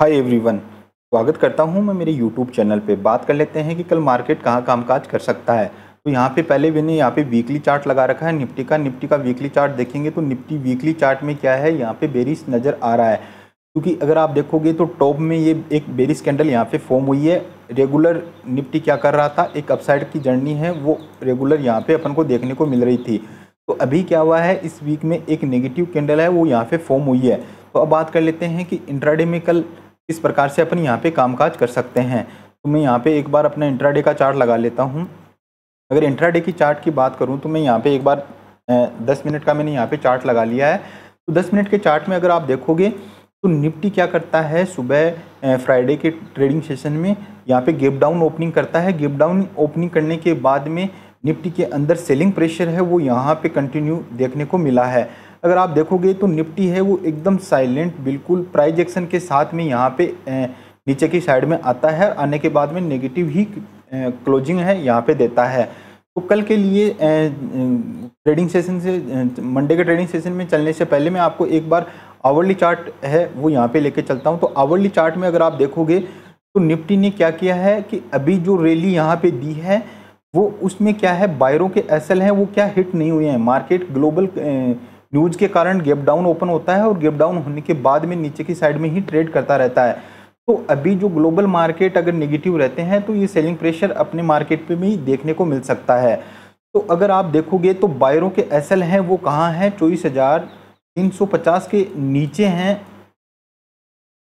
hi everyone स्वागत करता हूं मैं मेरे यूट्यूब चैनल पे बात कर लेते हैं कि कल मार्केट कहां कामकाज कर सकता है तो यहाँ पे पहले मैंने यहाँ पे वीकली चार्ट लगा रखा है निफ्टी का निफ्टी का वीकली चार्ट देखेंगे तो निफ्टी वीकली चार्ट में क्या है यहाँ पे बेरिस नज़र आ रहा है क्योंकि अगर आप देखोगे तो टॉप में ये एक बेरिस कैंडल यहाँ पे फॉर्म हुई है रेगुलर निफ्टी क्या कर रहा था एक अपसाइड की जर्नी है वो रेगुलर यहाँ पे अपन को देखने को मिल रही थी तो अभी क्या हुआ है इस वीक में एक नेगेटिव कैंडल है वो यहाँ पे फॉर्म हुई है तो अब बात कर लेते हैं कि इंट्राडे में कल इस प्रकार से अपन यहाँ पे कामकाज कर सकते हैं तो मैं यहाँ पे एक बार अपना इंट्राडे का चार्ट लगा लेता हूँ अगर इंट्राडे की चार्ट की बात करूँ तो मैं यहाँ पे एक बार दस मिनट का मैंने यहाँ पे चार्ट लगा लिया है तो दस मिनट के चार्ट में अगर आप देखोगे तो निफ्टी क्या करता है सुबह फ्राइडे के ट्रेडिंग सेशन में यहाँ पे गिप डाउन ओपनिंग करता है गिप डाउन ओपनिंग करने के बाद में निफ्टी के अंदर सेलिंग प्रेशर है वो यहाँ पे कंटिन्यू देखने को मिला है अगर आप देखोगे तो निफ्टी है वो एकदम साइलेंट बिल्कुल प्राइज एक्शन के साथ में यहाँ पे नीचे की साइड में आता है आने के बाद में नेगेटिव ही क्लोजिंग है यहाँ पे देता है तो कल के लिए ट्रेडिंग सेशन से मंडे के ट्रेडिंग सेशन में चलने से पहले मैं आपको एक बार आवर्ली चार्ट है वो यहाँ पे लेके चलता हूँ तो आवर्ली चार्ट में अगर आप देखोगे तो निफ्टी ने क्या किया है कि अभी जो रैली यहाँ पे दी है वो उसमें क्या है बायरों के एसएल हैं वो क्या हिट नहीं हुए हैं मार्केट ग्लोबल न्यूज के कारण गेप डाउन ओपन होता है और गेप डाउन होने के बाद में नीचे की साइड में ही ट्रेड करता रहता है तो अभी जो ग्लोबल मार्केट अगर निगेटिव रहते हैं तो ये सेलिंग प्रेशर अपने मार्केट पे भी देखने को मिल सकता है तो अगर आप देखोगे तो बायरों के एस हैं वो कहाँ हैं चौबीस हज़ार तीन सौ पचास के नीचे हैं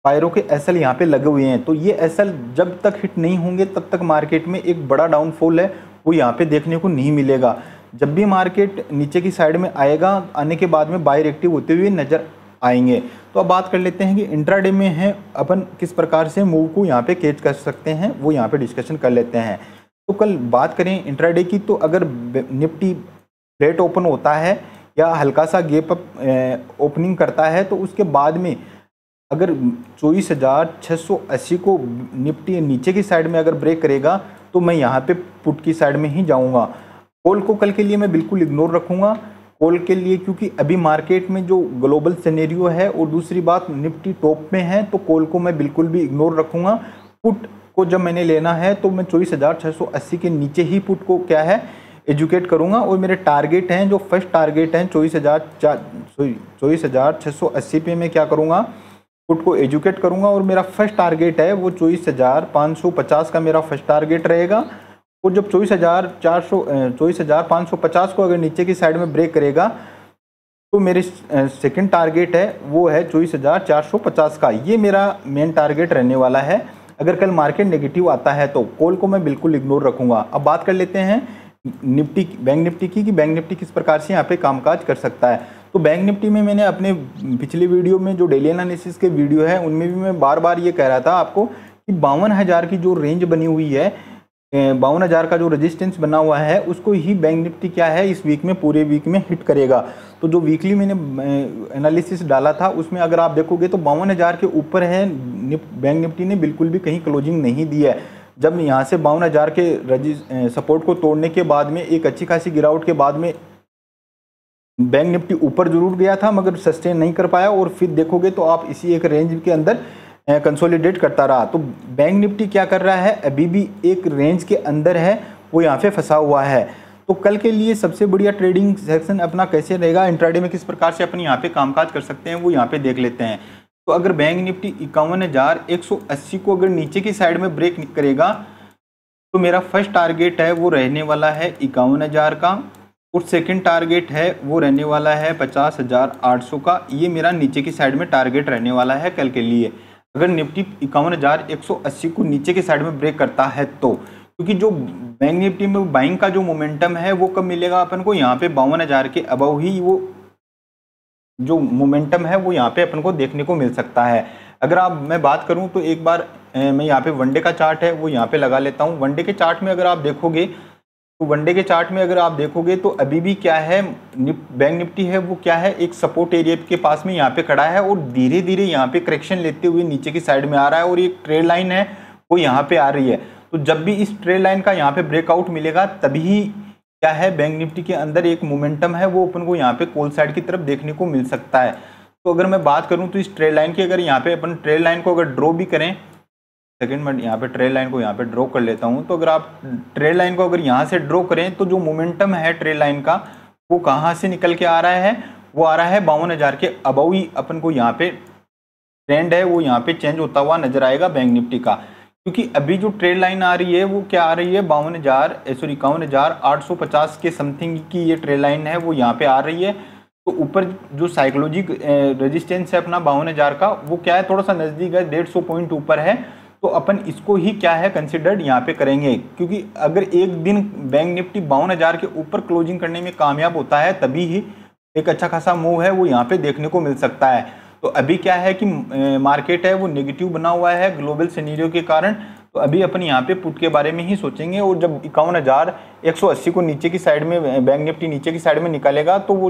बायरों के एसएल यहाँ पे लगे हुए हैं तो ये एसएल जब तक हिट नहीं होंगे तब तक मार्केट में एक बड़ा डाउनफॉल है वो यहाँ पे देखने को नहीं मिलेगा जब भी मार्केट नीचे की साइड में आएगा आने के बाद में बायर एक्टिव होते हुए नज़र आएंगे तो अब बात कर लेते हैं कि इंट्राडे में है अपन किस प्रकार से मूव को यहाँ पे कैच कर सकते हैं वो यहाँ पे डिस्कशन कर लेते हैं तो कल बात करें इंट्राडे की तो अगर निफ्टी फ्लैट ओपन होता है या हल्का सा गेप अप ओपनिंग करता है तो उसके बाद में अगर चौबीस हज़ार छः सौ अस्सी को निफ्टी नीचे की साइड में अगर ब्रेक करेगा तो मैं यहाँ पे पुट की साइड में ही जाऊँगा कोल को कल के लिए मैं बिल्कुल इग्नोर रखूंगा कोल के लिए क्योंकि अभी मार्केट में जो ग्लोबल सिनेरियो है और दूसरी बात निफ्टी टॉप में है तो कोल को मैं बिल्कुल भी इग्नोर रखूंगा पुट को जब मैंने लेना है तो मैं चौबीस हज़ार छः सौ अस्सी के नीचे ही पुट को क्या है एजुकेट करूँगा और मेरे टारगेट हैं जो फर्स्ट टारगेट हैं चौबीस हज़ार चार सॉरी चौबीस हज़ार छः सौ अस्सी पे मैं क्या करूँगा पुट को एजुकेट करूँगा और मेरा फर्स्ट टारगेट है वो चौबीस हज़ार पाँच सौ पचास का मेरा फर्स्ट टारगेट रहेगा और जब चौबीस हज़ार चार सौ चौबीस हज़ार पाँच सौ पचास को अगर नीचे की साइड में ब्रेक करेगा तो मेरे सेकंड टारगेट है वो है चौबीस हज़ार चार सौ पचास का ये मेरा मेन टारगेट रहने वाला है अगर कल मार्केट नेगेटिव आता है तो कॉल को मैं बिल्कुल इग्नोर रखूँगा अब बात कर लेते हैं निफ्टी बैंक निफ्टी की कि बैंक निफ्टी किस प्रकार से यहाँ पे कामकाज कर सकता है तो बैंक निफ्टी में मैंने अपने पिछले वीडियो में जो डेली एनालिसिस के वीडियो है उनमें भी मैं बार बार ये कह रहा था आपको कि बावन हज़ार की जो रेंज बनी हुई है बावन हज़ार का जो रेजिस्टेंस बना हुआ है उसको ही बैंक निफ्टी क्या है इस वीक में पूरे वीक में हिट करेगा तो जो वीकली मैंने एनालिसिस डाला था उसमें अगर आप देखोगे तो बावन हज़ार के ऊपर है निप, बैंक निफ्टी ने बिल्कुल भी कहीं क्लोजिंग नहीं दी है जब यहाँ से बावन हज़ार के रजिस्ट सपोर्ट को तोड़ने के बाद में एक अच्छी खासी गिरावट के बाद में बैंक निफ्टी ऊपर जरूर गया था मगर सस्टेन नहीं कर पाया और फिर देखोगे तो आप इसी एक रेंज के अंदर कंसोलिडेट करता रहा तो बैंक निफ्टी क्या कर रहा है अभी भी एक रेंज के अंदर है वो यहाँ पे फंसा हुआ है तो कल के लिए सबसे बढ़िया ट्रेडिंग सेक्शन अपना कैसे रहेगा इंट्राडे में किस प्रकार से अपन यहाँ पे कामकाज कर सकते हैं वो यहाँ पे देख लेते हैं तो अगर बैंक निफ्टी इक्यावन हज़ार एक सौ अस्सी को अगर नीचे की साइड में ब्रेक करेगा तो मेरा फर्स्ट टारगेट है वो रहने वाला है इक्यावन हज़ार का और सेकेंड टारगेट है वो रहने वाला है पचास हज़ार आठ सौ का ये मेरा नीचे की साइड में टारगेट रहने वाला है कल के लिए अगर निफ्टी इक्यावन हज़ार एक सौ अस्सी को नीचे के साइड में ब्रेक करता है तो क्योंकि जो बैंक निफ्टी में बाइंग का जो मोमेंटम है वो कब मिलेगा अपन को यहाँ पे बावन हज़ार के अबव ही वो जो मोमेंटम है वो यहाँ पे अपन को देखने को मिल सकता है अगर आप मैं बात करूँ तो एक बार मैं यहाँ पे वनडे का चार्ट है वो यहाँ पे लगा लेता हूँ वनडे के चार्ट में अगर आप देखोगे तो वनडे के चार्ट में अगर आप देखोगे तो अभी भी क्या है निप, बैंक निफ्टी है वो क्या है एक सपोर्ट एरिया के पास में यहाँ पे खड़ा है और धीरे धीरे यहाँ पे करेक्शन लेते हुए नीचे की साइड में आ रहा है और एक ट्रेड लाइन है वो यहाँ पे आ रही है तो जब भी इस ट्रेड लाइन का यहाँ पे ब्रेकआउट मिलेगा तभी क्या है बैंक निफ्टी के अंदर एक मोमेंटम है वो अपन को यहाँ पे कोल साइड की तरफ देखने को मिल सकता है तो अगर मैं बात करूँ तो इस ट्रेड लाइन की अगर यहाँ पे अपन ट्रेड लाइन को अगर ड्रॉ भी करें सेकेंड मैं यहाँ पे ट्रेल लाइन को यहाँ पे ड्रॉ कर लेता हूँ तो अगर आप ट्रेल लाइन को अगर यहाँ से ड्रॉ करें तो जो मोमेंटम है ट्रेल लाइन का वो कहाँ से निकल के आ रहा है वो आ रहा है बावन हज़ार के अबाउ ही अपन को यहाँ पे ट्रेंड है वो यहाँ पे चेंज होता हुआ नजर आएगा बैंक निफ्टी का क्योंकि अभी जो ट्रेड लाइन आ रही है वो क्या आ रही है बावन हज़ार सॉरी eh, इक्यावन हज़ार आठ सौ पचास के समथिंग की ये ट्रेड लाइन है वो यहाँ पे आ रही है तो ऊपर जो साइकोलॉजिक रेजिस्टेंस eh, है अपना बावन हज़ार का वो क्या है थोड़ा सा नज़दीक है डेढ़ सौ पॉइंट ऊपर है तो अपन इसको ही क्या है कंसिडर्ड यहाँ पे करेंगे क्योंकि अगर एक दिन बैंक निफ्टी बावन हज़ार के ऊपर क्लोजिंग करने में कामयाब होता है तभी ही एक अच्छा खासा मूव है वो यहाँ पे देखने को मिल सकता है तो अभी क्या है कि मार्केट है वो नेगेटिव बना हुआ है ग्लोबल सीनीरियो के कारण तो अभी अपन यहाँ पे पुट के बारे में ही सोचेंगे और जब इक्यावन हज़ार एक सौ अस्सी को नीचे की साइड में बैंक निफ्टी नीचे की साइड में निकालेगा तो वो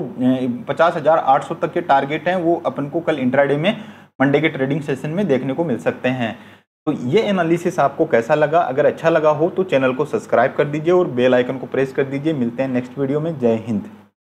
पचास हज़ार आठ सौ तक के टारगेट हैं वो अपन को कल इंट्राडे में मंडे के ट्रेडिंग सेशन में देखने को मिल सकते हैं तो ये एनालिसिस आपको कैसा लगा अगर अच्छा लगा हो तो चैनल को सब्सक्राइब कर दीजिए और बेल आइकन को प्रेस कर दीजिए मिलते हैं नेक्स्ट वीडियो में जय हिंद